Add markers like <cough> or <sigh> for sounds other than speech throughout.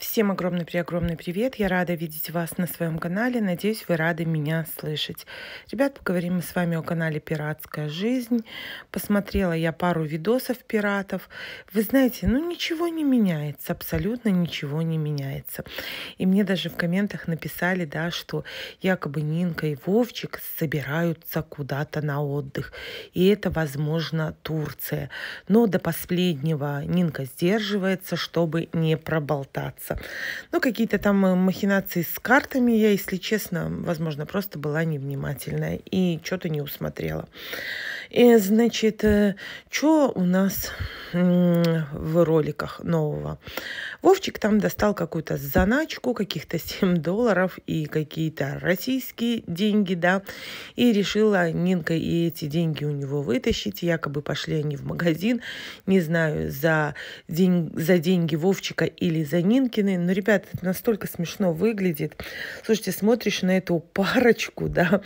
Всем огромный при огромный привет! Я рада видеть вас на своем канале. Надеюсь, вы рады меня слышать. Ребят, поговорим мы с вами о канале «Пиратская жизнь». Посмотрела я пару видосов пиратов. Вы знаете, ну ничего не меняется, абсолютно ничего не меняется. И мне даже в комментах написали, да, что якобы Нинка и Вовчик собираются куда-то на отдых. И это, возможно, Турция. Но до последнего Нинка сдерживается, чтобы не проболтаться сдаться. Ну, какие-то там э, махинации с картами я, если честно, возможно, просто была невнимательная и что-то не усмотрела. И, э, значит, э, что у нас в роликах нового? Вовчик там достал какую-то заначку, каких-то 7 долларов и какие-то российские деньги, да, и решила Нинка и эти деньги у него вытащить, якобы пошли они в магазин, не знаю, за, день, за деньги Вовчика или за Нинкины, но, ребят, это настолько смешно выглядит. Слушайте, смотришь на эту парочку, да,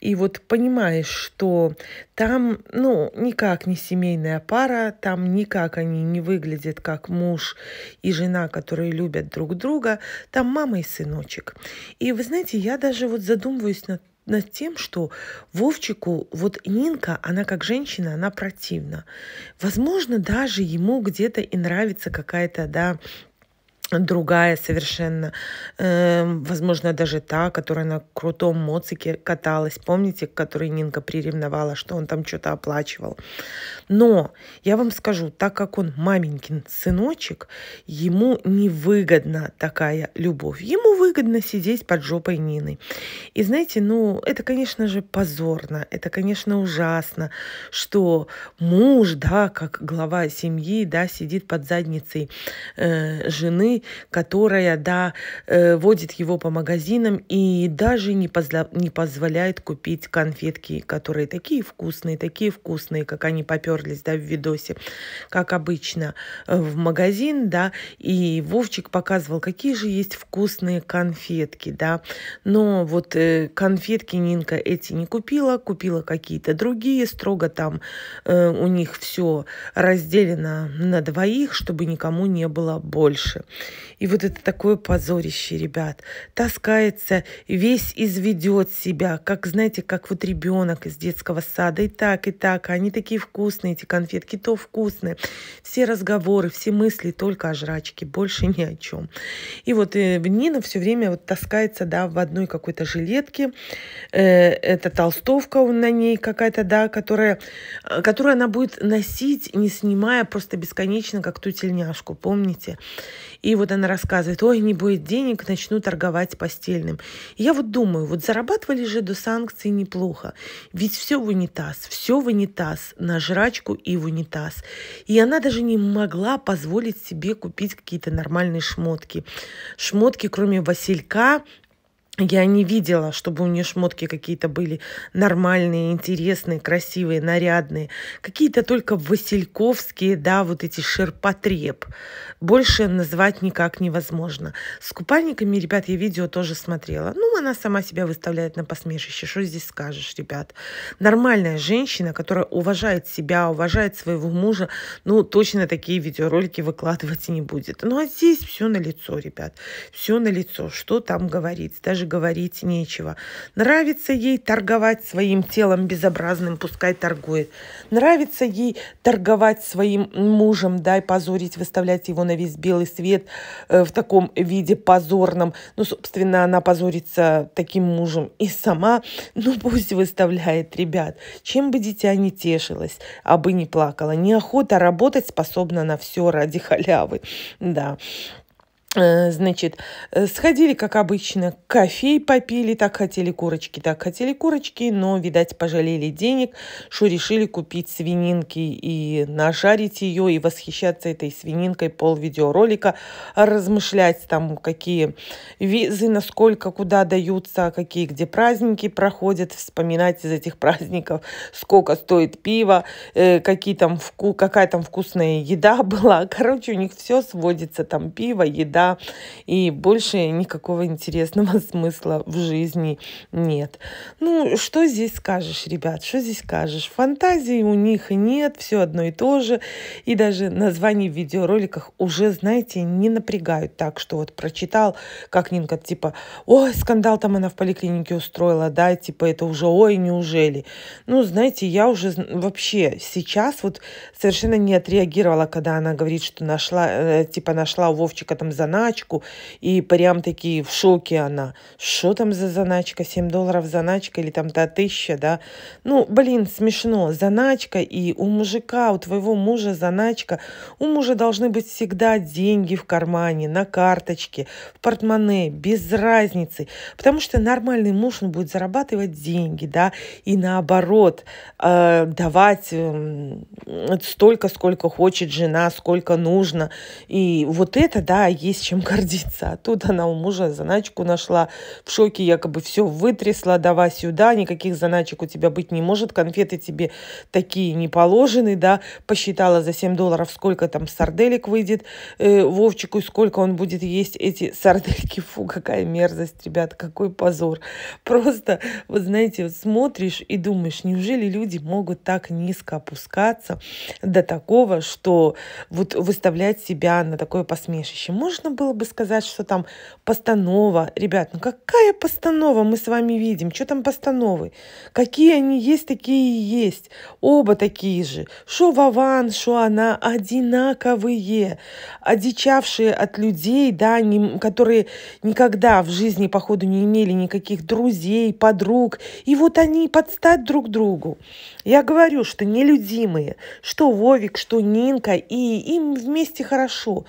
и вот понимаешь, что там, ну, никак не семейная пара, там никак они не выглядят как муж и жена, которые любят друг друга, там мама и сыночек. И вы знаете, я даже вот задумываюсь над над тем, что Вовчику, вот Нинка, она как женщина, она противна. Возможно, даже ему где-то и нравится какая-то, да, другая совершенно, э, возможно, даже та, которая на крутом моцике каталась, помните, к которой Нинка приревновала, что он там что-то оплачивал. Но я вам скажу, так как он маменькин сыночек, ему невыгодна такая любовь. Ему выгодно сидеть под жопой Нины. И знаете, ну, это, конечно же, позорно, это, конечно, ужасно, что муж, да, как глава семьи, да, сидит под задницей э, жены, которая, да, э, водит его по магазинам и даже не, позла- не позволяет купить конфетки, которые такие вкусные, такие вкусные, как они поперлись, да, в видосе, как обычно, э, в магазин, да, и Вовчик показывал, какие же есть вкусные конфетки, да, но вот э, конфетки Нинка эти не купила, купила какие-то другие, строго там э, у них все разделено на двоих, чтобы никому не было больше. И вот это такое позорище, ребят. Таскается, весь изведет себя, как, знаете, как вот ребенок из детского сада. И так, и так. Они такие вкусные, эти конфетки, то вкусные. Все разговоры, все мысли только о жрачке, больше ни о чем. И вот э, Нина все время вот таскается, да, в одной какой-то жилетке. Э, это толстовка на ней какая-то, да, которая, э, которую она будет носить, не снимая, просто бесконечно, как ту тельняшку, помните? И вот она рассказывает, ой, не будет денег, начну торговать постельным. И я вот думаю, вот зарабатывали же до санкций неплохо. Ведь все в унитаз, все в унитаз, на жрачку и в унитаз. И она даже не могла позволить себе купить какие-то нормальные шмотки. Шмотки, кроме Василька, я не видела, чтобы у нее шмотки какие-то были нормальные, интересные, красивые, нарядные. Какие-то только васильковские, да, вот эти ширпотреб. Больше назвать никак невозможно. С купальниками, ребят, я видео тоже смотрела. Ну, она сама себя выставляет на посмешище. Что здесь скажешь, ребят? Нормальная женщина, которая уважает себя, уважает своего мужа, ну, точно такие видеоролики выкладывать не будет. Ну, а здесь все на лицо, ребят. Все на лицо. Что там говорить? Даже говорить нечего. Нравится ей торговать своим телом безобразным, пускай торгует. Нравится ей торговать своим мужем, да, и позорить, выставлять его на весь белый свет э, в таком виде позорном. Ну, собственно, она позорится таким мужем и сама, ну, пусть выставляет, ребят. Чем бы дитя не тешилось, а бы не плакала. Неохота работать способна на все ради халявы, да. Э, значит, э, сходили, как обычно, кофе попили, так хотели курочки, так хотели курочки, но, видать, пожалели денег, что решили купить свининки и нажарить ее, и восхищаться этой свининкой пол видеоролика, размышлять там, какие визы, насколько, куда даются, какие где праздники проходят, вспоминать из этих праздников, сколько стоит пиво, э, какие там вку, какая там вкусная еда <laughs> была. Короче, у них все сводится, там пиво, еда, да, и больше никакого интересного <laughs> смысла в жизни нет. Ну, что здесь скажешь, ребят, что здесь скажешь? Фантазии у них нет, все одно и то же, и даже названия в видеороликах уже, знаете, не напрягают так, что вот прочитал, как Нинка, типа, ой, скандал там она в поликлинике устроила, да, типа, это уже, ой, неужели? Ну, знаете, я уже вообще сейчас вот совершенно не отреагировала, когда она говорит, что нашла, э, типа, нашла у Вовчика там за заначку, и прям такие в шоке она. Что там за заначка? 7 долларов заначка или там то тысяча, да? Ну, блин, смешно. Заначка и у мужика, у твоего мужа заначка. У мужа должны быть всегда деньги в кармане, на карточке, в портмоне, без разницы. Потому что нормальный муж, он будет зарабатывать деньги, да, и наоборот, э, давать э, столько, сколько хочет жена, сколько нужно. И вот это, да, есть есть чем гордиться. А тут она у мужа заначку нашла, в шоке якобы все вытрясла, давай сюда, никаких заначек у тебя быть не может, конфеты тебе такие не положены, да, посчитала за 7 долларов, сколько там сарделек выйдет э, Вовчику, сколько он будет есть эти сардельки, фу, какая мерзость, ребят, какой позор. Просто, вот знаете, вот смотришь и думаешь, неужели люди могут так низко опускаться до такого, что вот выставлять себя на такое посмешище? Можно можно было бы сказать, что там постанова. Ребят, ну какая постанова мы с вами видим? Что там постановы? Какие они есть, такие и есть. Оба такие же. Шо Вован, шо она одинаковые. Одичавшие от людей, да, не, которые никогда в жизни, походу, не имели никаких друзей, подруг. И вот они подстать друг другу. Я говорю, что нелюдимые, что Вовик, что Нинка, и им вместе хорошо.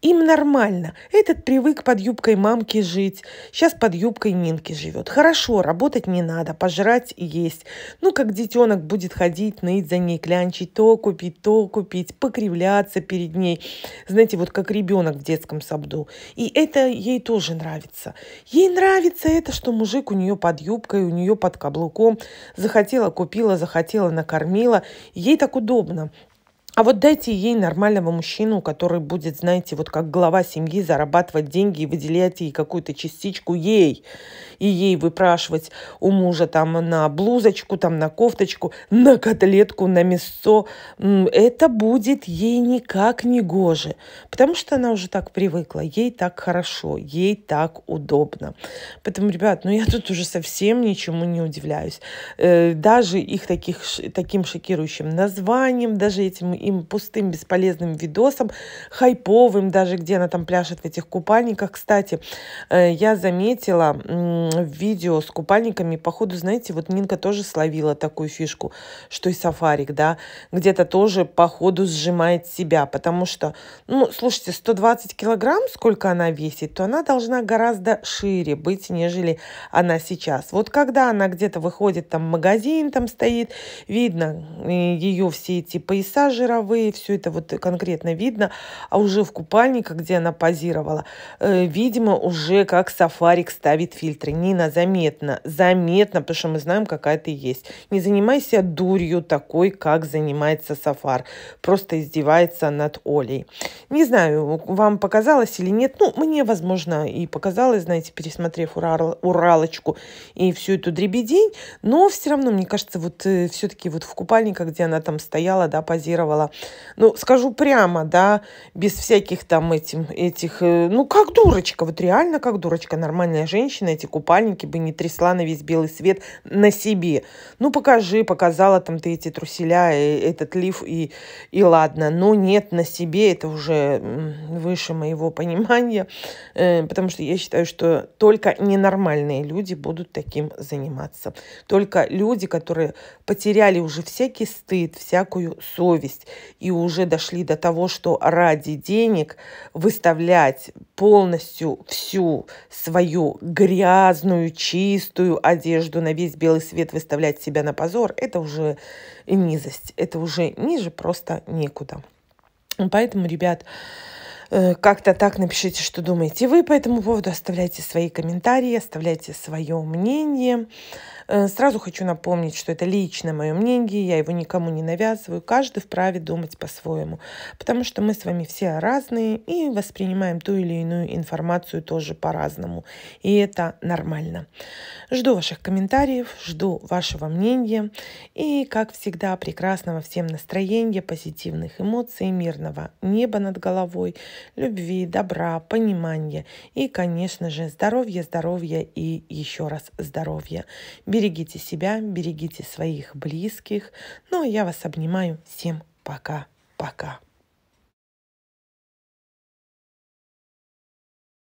Им нормально. Этот привык под юбкой мамки жить. Сейчас под юбкой Нинки живет. Хорошо, работать не надо, пожрать и есть. Ну, как детенок будет ходить, ныть за ней, клянчить, то купить, то купить, покривляться перед ней. Знаете, вот как ребенок в детском саду. И это ей тоже нравится. Ей нравится это, что мужик у нее под юбкой, у нее под каблуком. Захотела, купила, захотела, накормила. Ей так удобно. А вот дайте ей нормального мужчину, который будет, знаете, вот как глава семьи зарабатывать деньги и выделять ей какую-то частичку ей. И ей выпрашивать у мужа там на блузочку, там на кофточку, на котлетку, на мясо. Это будет ей никак не гоже. Потому что она уже так привыкла. Ей так хорошо, ей так удобно. Поэтому, ребят, ну я тут уже совсем ничему не удивляюсь. Э, даже их таких, таким шокирующим названием, даже этим им пустым бесполезным видосом, хайповым даже, где она там пляшет в этих купальниках. Кстати, э, я заметила видео с купальниками, походу, знаете, вот Нинка тоже словила такую фишку, что и сафарик, да, где-то тоже походу сжимает себя, потому что, ну, слушайте, 120 килограмм, сколько она весит, то она должна гораздо шире быть, нежели она сейчас. Вот когда она где-то выходит, там магазин там стоит, видно э, ее все эти пояса жировые, шаровые, все это вот конкретно видно, а уже в купальниках, где она позировала, э, видимо, уже как сафарик ставит фильтры. Нина, заметно, заметно, потому что мы знаем, какая ты есть. Не занимайся дурью такой, как занимается сафар. Просто издевается над Олей. Не знаю, вам показалось или нет, ну, мне, возможно, и показалось, знаете, пересмотрев Урал, Уралочку и всю эту дребедень, но все равно, мне кажется, вот э, все-таки вот в купальниках, где она там стояла, да, позировала, сказала. Ну, скажу прямо, да, без всяких там этим, этих, э, ну, как дурочка, вот реально как дурочка, нормальная женщина эти купальники бы не трясла на весь белый свет на себе. Ну, покажи, показала там ты эти труселя, и э, этот лиф, и, и ладно. Но нет, на себе это уже выше моего <laughs> понимания, э, потому что я считаю, что только ненормальные люди будут таким заниматься. Только люди, которые потеряли уже всякий стыд, всякую совесть, и уже дошли до того, что ради денег выставлять полностью всю свою грязную, чистую одежду на весь белый свет, выставлять себя на позор, это уже низость, это уже ниже просто некуда. Поэтому, ребят, Э, как-то так напишите, что думаете вы по этому поводу. Оставляйте свои комментарии, оставляйте свое мнение. Э, сразу хочу напомнить, что это личное мое мнение, я его никому не навязываю. Каждый вправе думать по-своему, потому что мы с вами все разные и воспринимаем ту или иную информацию тоже по-разному. И это нормально. Жду ваших комментариев, жду вашего мнения. И, как всегда, прекрасного всем настроения, позитивных эмоций, мирного неба над головой – любви, добра, понимания и, конечно же, здоровья, здоровья и еще раз здоровья. Берегите себя, берегите своих близких. Ну, а я вас обнимаю. Всем пока-пока.